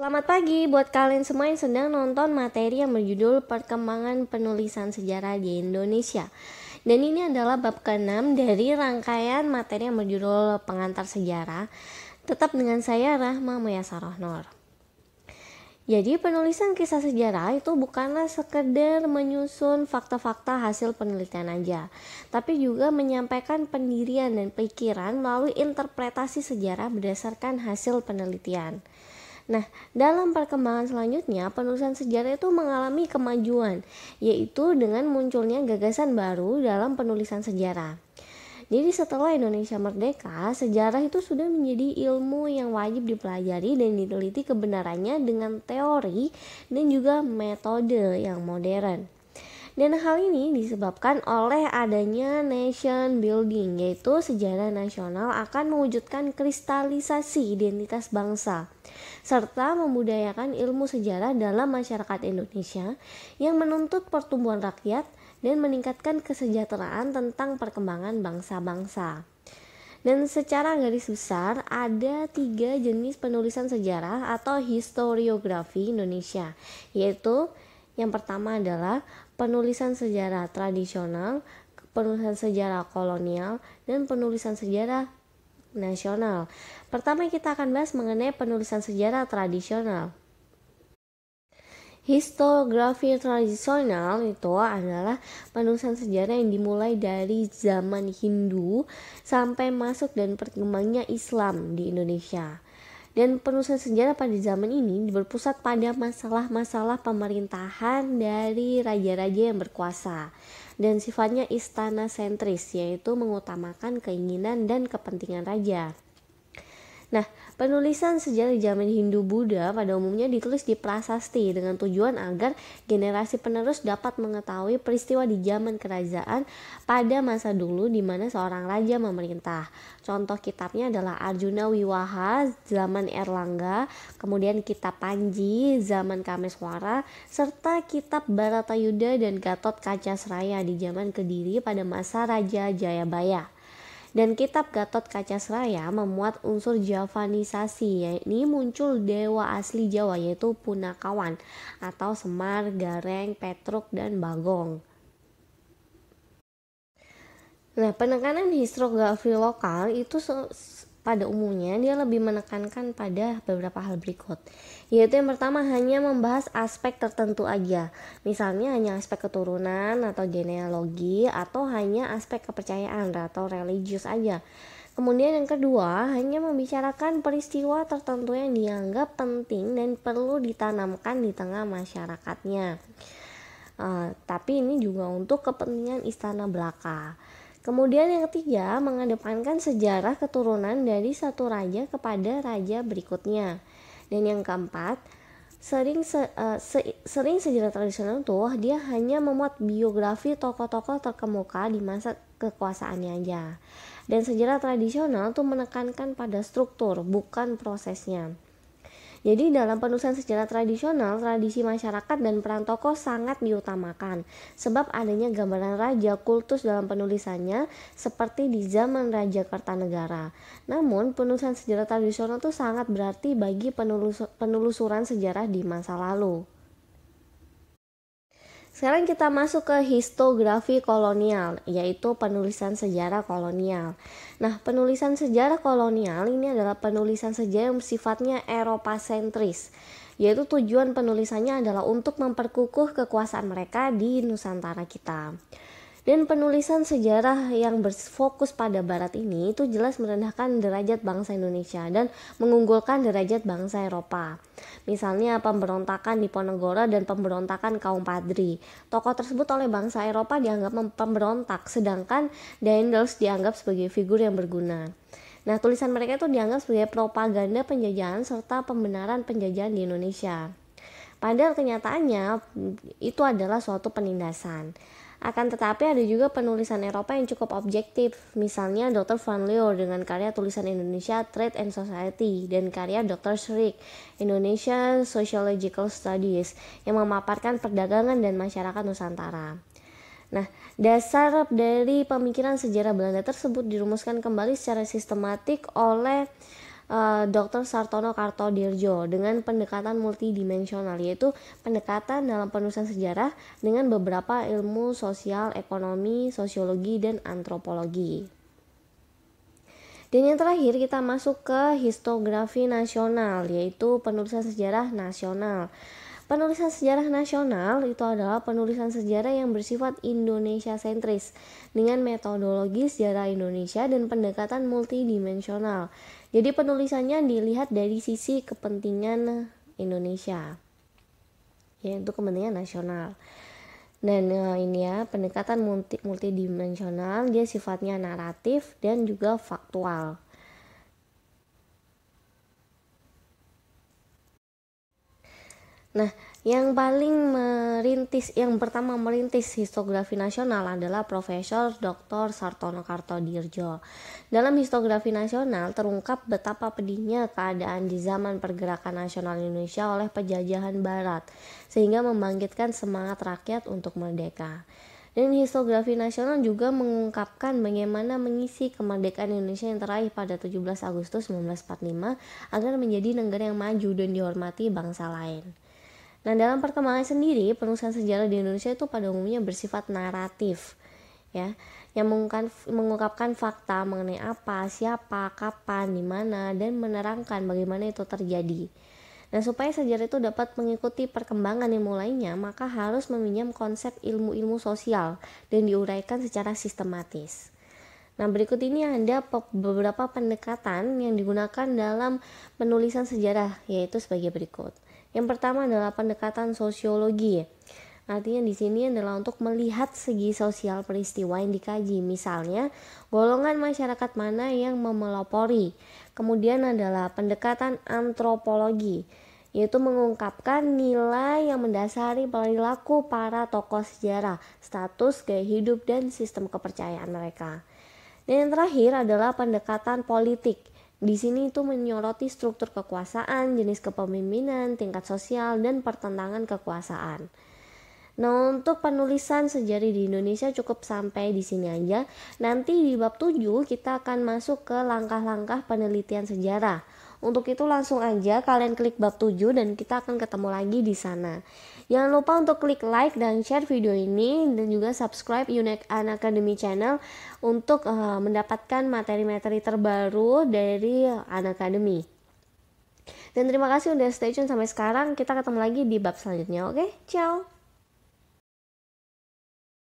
Selamat pagi buat kalian semua yang sedang nonton materi yang berjudul Perkembangan Penulisan Sejarah di Indonesia. Dan ini adalah bab ke-6 dari rangkaian materi yang berjudul Pengantar Sejarah. Tetap dengan saya Rahma Nur. Jadi penulisan kisah sejarah itu bukanlah sekedar menyusun fakta-fakta hasil penelitian aja, tapi juga menyampaikan pendirian dan pikiran melalui interpretasi sejarah berdasarkan hasil penelitian. Nah, dalam perkembangan selanjutnya, penulisan sejarah itu mengalami kemajuan, yaitu dengan munculnya gagasan baru dalam penulisan sejarah. Jadi setelah Indonesia merdeka, sejarah itu sudah menjadi ilmu yang wajib dipelajari dan diteliti kebenarannya dengan teori dan juga metode yang modern. Dan hal ini disebabkan oleh adanya nation building, yaitu sejarah nasional akan mewujudkan kristalisasi identitas bangsa, serta membudayakan ilmu sejarah dalam masyarakat Indonesia yang menuntut pertumbuhan rakyat dan meningkatkan kesejahteraan tentang perkembangan bangsa-bangsa. Dan secara garis besar ada tiga jenis penulisan sejarah atau historiografi Indonesia, yaitu yang pertama adalah penulisan sejarah tradisional, penulisan sejarah kolonial, dan penulisan sejarah nasional. Pertama kita akan bahas mengenai penulisan sejarah tradisional. Historiografi tradisional itu adalah penulisan sejarah yang dimulai dari zaman Hindu sampai masuk dan perkembangnya Islam di Indonesia. Dan penulisan sejarah pada zaman ini berpusat pada masalah-masalah pemerintahan dari raja-raja yang berkuasa dan sifatnya istana sentris yaitu mengutamakan keinginan dan kepentingan raja. Nah, penulisan sejarah zaman Hindu-Buddha pada umumnya ditulis di prasasti dengan tujuan agar generasi penerus dapat mengetahui peristiwa di zaman kerajaan pada masa dulu di mana seorang raja memerintah. Contoh kitabnya adalah Arjuna Wiwaha zaman Erlangga, kemudian kitab Panji zaman Kameswara, serta kitab Baratayuda dan Gatot Kaca Seraya di zaman Kediri pada masa Raja Jayabaya. Dan kitab Gatot Kaca memuat unsur javanisasi, yakni muncul dewa asli Jawa yaitu Punakawan atau Semar, Gareng, Petruk, dan Bagong. Nah, penekanan histrografi lokal itu pada umumnya dia lebih menekankan pada beberapa hal berikut yaitu yang pertama hanya membahas aspek tertentu aja misalnya hanya aspek keturunan atau genealogi atau hanya aspek kepercayaan atau religius aja Kemudian yang kedua, hanya membicarakan peristiwa tertentu yang dianggap penting dan perlu ditanamkan di tengah masyarakatnya. Uh, tapi ini juga untuk kepentingan istana belaka. Kemudian yang ketiga, mengedepankan sejarah keturunan dari satu raja kepada raja berikutnya. Dan yang keempat, sering se, uh, se, sering sejarah tradisional tuh dia hanya memuat biografi tokoh-tokoh terkemuka di masa kekuasaannya aja. Dan sejarah tradisional tuh menekankan pada struktur, bukan prosesnya. Jadi dalam penulisan sejarah tradisional, tradisi masyarakat dan peran tokoh sangat diutamakan. Sebab adanya gambaran raja kultus dalam penulisannya seperti di zaman Raja Kartanegara. Namun penulisan sejarah tradisional itu sangat berarti bagi penelusuran sejarah di masa lalu. Sekarang kita masuk ke histografi kolonial, yaitu penulisan sejarah kolonial. Nah, penulisan sejarah kolonial ini adalah penulisan sejarah yang sifatnya Eropa sentris, yaitu tujuan penulisannya adalah untuk memperkukuh kekuasaan mereka di Nusantara kita. Dan penulisan sejarah yang berfokus pada barat ini itu jelas merendahkan derajat bangsa Indonesia dan mengunggulkan derajat bangsa Eropa. Misalnya pemberontakan di Ponegoro dan pemberontakan kaum Padri. Tokoh tersebut oleh bangsa Eropa dianggap pemberontak sedangkan Daendels dianggap sebagai figur yang berguna. Nah, tulisan mereka itu dianggap sebagai propaganda penjajahan serta pembenaran penjajahan di Indonesia. Padahal kenyataannya itu adalah suatu penindasan. Akan tetapi ada juga penulisan Eropa yang cukup objektif, misalnya Dr. Van Leo dengan karya tulisan Indonesia Trade and Society dan karya Dr. Srik Indonesia Sociological Studies yang memaparkan perdagangan dan masyarakat Nusantara. Nah, dasar dari pemikiran sejarah Belanda tersebut dirumuskan kembali secara sistematik oleh Eh, Dr. Sartono Kartodirjo dengan pendekatan multidimensional yaitu pendekatan dalam penulisan sejarah dengan beberapa ilmu sosial, ekonomi, sosiologi dan antropologi. Dan yang terakhir kita masuk ke histografi nasional yaitu penulisan sejarah nasional. Penulisan sejarah nasional itu adalah penulisan sejarah yang bersifat Indonesia sentris dengan metodologi sejarah Indonesia dan pendekatan multidimensional. Jadi penulisannya dilihat dari sisi kepentingan Indonesia yaitu kepentingan nasional. Dan eh, ini ya pendekatan multi multidimensional dia sifatnya naratif dan juga faktual. Nah, yang paling merintis, yang pertama merintis histografi nasional adalah Profesor Dr. Sartono Kartodirjo. Dalam histografi nasional terungkap betapa pedihnya keadaan di zaman pergerakan nasional Indonesia oleh penjajahan barat, sehingga membangkitkan semangat rakyat untuk merdeka. Dan histografi nasional juga mengungkapkan bagaimana mengisi kemerdekaan Indonesia yang teraih pada 17 Agustus 1945 agar menjadi negara yang maju dan dihormati bangsa lain. Nah, dalam perkembangan sendiri, penulisan sejarah di Indonesia itu pada umumnya bersifat naratif, ya, yang mengungkapkan, mengungkapkan fakta mengenai apa, siapa, kapan, di mana, dan menerangkan bagaimana itu terjadi. Nah, supaya sejarah itu dapat mengikuti perkembangan yang mulainya, maka harus meminjam konsep ilmu-ilmu sosial dan diuraikan secara sistematis. Nah, berikut ini ada beberapa pendekatan yang digunakan dalam penulisan sejarah, yaitu sebagai berikut. Yang pertama adalah pendekatan sosiologi. Ya. Artinya di sini adalah untuk melihat segi sosial peristiwa yang dikaji. Misalnya, golongan masyarakat mana yang memelopori. Kemudian adalah pendekatan antropologi, yaitu mengungkapkan nilai yang mendasari perilaku para tokoh sejarah, status gaya hidup dan sistem kepercayaan mereka. Dan yang terakhir adalah pendekatan politik di sini itu menyoroti struktur kekuasaan, jenis kepemimpinan, tingkat sosial, dan pertentangan kekuasaan. Nah, untuk penulisan sejarah di Indonesia cukup sampai di sini aja. Nanti di bab 7 kita akan masuk ke langkah-langkah penelitian sejarah. Untuk itu langsung aja kalian klik bab 7 dan kita akan ketemu lagi di sana. Jangan lupa untuk klik like dan share video ini dan juga subscribe Unique An Academy channel untuk uh, mendapatkan materi-materi terbaru dari An Academy. Dan terima kasih udah stay tune sampai sekarang. Kita ketemu lagi di bab selanjutnya, oke? Okay? Ciao.